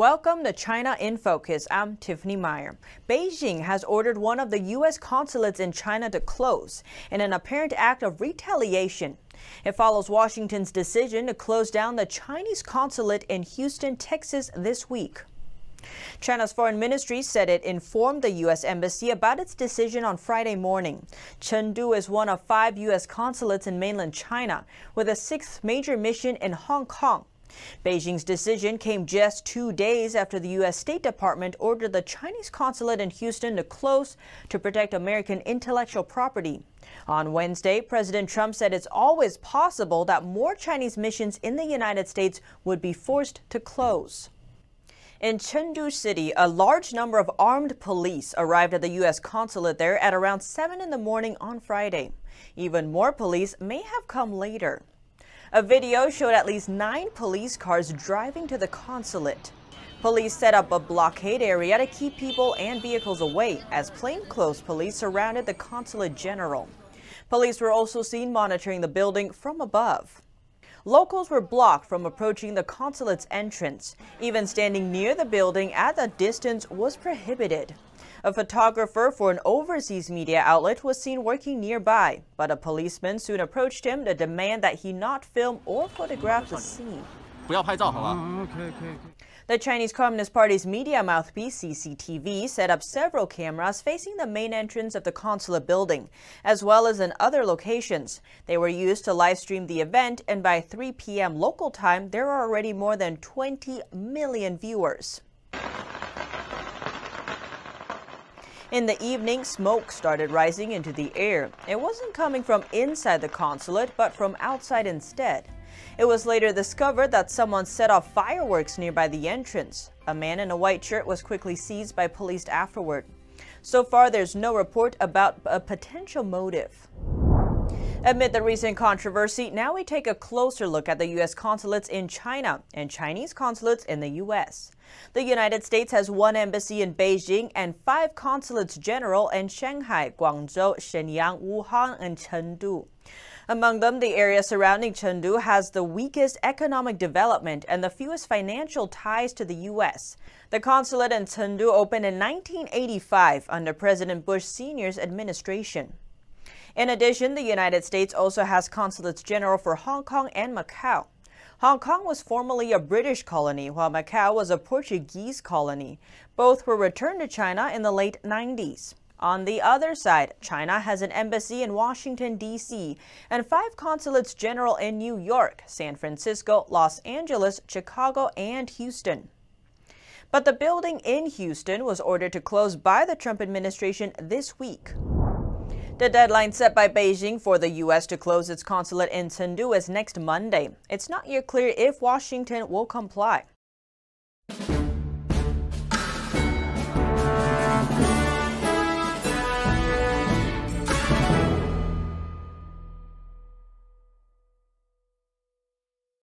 Welcome to China in Focus. I'm Tiffany Meyer. Beijing has ordered one of the U.S. consulates in China to close in an apparent act of retaliation. It follows Washington's decision to close down the Chinese consulate in Houston, Texas this week. China's foreign ministry said it informed the U.S. embassy about its decision on Friday morning. Chengdu is one of five U.S. consulates in mainland China, with a sixth major mission in Hong Kong. Beijing's decision came just two days after the U.S. State Department ordered the Chinese consulate in Houston to close to protect American intellectual property. On Wednesday, President Trump said it's always possible that more Chinese missions in the United States would be forced to close. In Chengdu City, a large number of armed police arrived at the U.S. consulate there at around 7 in the morning on Friday. Even more police may have come later. A video showed at least nine police cars driving to the consulate. Police set up a blockade area to keep people and vehicles away as plainclothes police surrounded the consulate general. Police were also seen monitoring the building from above. Locals were blocked from approaching the consulate's entrance. Even standing near the building at a distance was prohibited. A photographer for an overseas media outlet was seen working nearby, but a policeman soon approached him to demand that he not film or photograph the scene. The Chinese Communist Party's media mouthpiece CCTV set up several cameras facing the main entrance of the consulate building, as well as in other locations. They were used to live stream the event, and by 3 p.m. local time, there are already more than 20 million viewers. In the evening, smoke started rising into the air. It wasn't coming from inside the consulate, but from outside instead. It was later discovered that someone set off fireworks nearby the entrance. A man in a white shirt was quickly seized by police afterward. So far, there's no report about a potential motive. Amid the recent controversy, now we take a closer look at the U.S. consulates in China and Chinese consulates in the U.S. The United States has one embassy in Beijing and five consulates general in Shanghai, Guangzhou, Shenyang, Wuhan, and Chengdu. Among them, the area surrounding Chengdu has the weakest economic development and the fewest financial ties to the U.S. The consulate in Chengdu opened in 1985 under President Bush Sr.'s administration. In addition, the United States also has consulates general for Hong Kong and Macau. Hong Kong was formerly a British colony, while Macau was a Portuguese colony. Both were returned to China in the late 90s. On the other side, China has an embassy in Washington, D.C., and five consulates general in New York, San Francisco, Los Angeles, Chicago, and Houston. But the building in Houston was ordered to close by the Trump administration this week. The deadline set by Beijing for the U.S. to close its consulate in Chengdu is next Monday. It's not yet clear if Washington will comply.